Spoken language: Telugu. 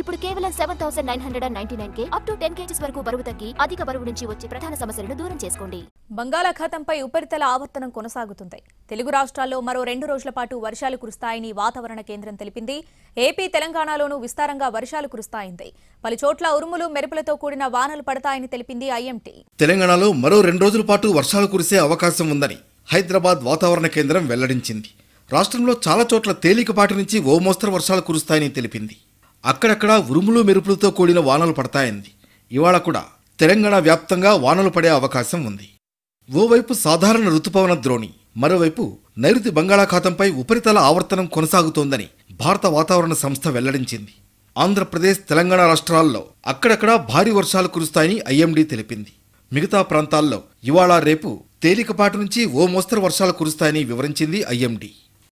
ఇప్పుడు కేవలం seven thousand nine hundred and ninety nine కే అప్ టు టెన్ కేజీస్ వరకు బరువు తగ్గి అధిక బరువు నుంచి వచ్చే ప్రధాన సమస్యలను దూరం చేసుకోండి బంగాళాఖాతంపై ఉపరితల ఆవర్తనం కొనసాగుతుంది తెలుగు రాష్ట్రాల్లో మరో రెండు రోజుల పాటు వర్షాలు కురుస్తాయని వాతావరణ కేంద్రం తెలిపింది ఏపీ తెలంగాణలోనూ విస్తారంగా వర్షాలు కురుస్తాయింది పలుచోట్ల ఉరుములు మెరుపులతో కూడిన వానలు పడతాయని తెలిపింది ఐఎంటీ తెలంగాణలో మరో రెండు రోజుల పాటు వర్షాలు కురిసే అవకాశం ఉందని హైదరాబాద్ వాతావరణ కేంద్రం వెల్లడించింది రాష్ట్రంలో చాలా చోట్ల తేలికపాటి నుంచి ఓ మోస్తరు వర్షాలు కురుస్తాయని తెలిపింది అక్కడక్కడ ఉరుములు మెరుపులతో కూడిన వానలు పడతాయంది ఇవాళ కూడా తెలంగాణ వ్యాప్తంగా వానలు పడే అవకాశం ఉంది ఓవైపు సాధారణ రుతుపవన ద్రోణి మరోవైపు నైరుతి బంగాళాఖాతంపై ఉపరితల ఆవర్తనం కొనసాగుతోందని భారత వాతావరణ సంస్థ వెల్లడించింది ఆంధ్రప్రదేశ్ తెలంగాణ రాష్ట్రాల్లో అక్కడక్కడా భారీ వర్షాలు కురుస్తాయని ఐఎండీ తెలిపింది మిగతా ప్రాంతాల్లో ఇవాళ రేపు తేలికపాటి నుంచి ఓ మోస్తరు వర్షాలు కురుస్తాయని వివరించింది ఐఎండీ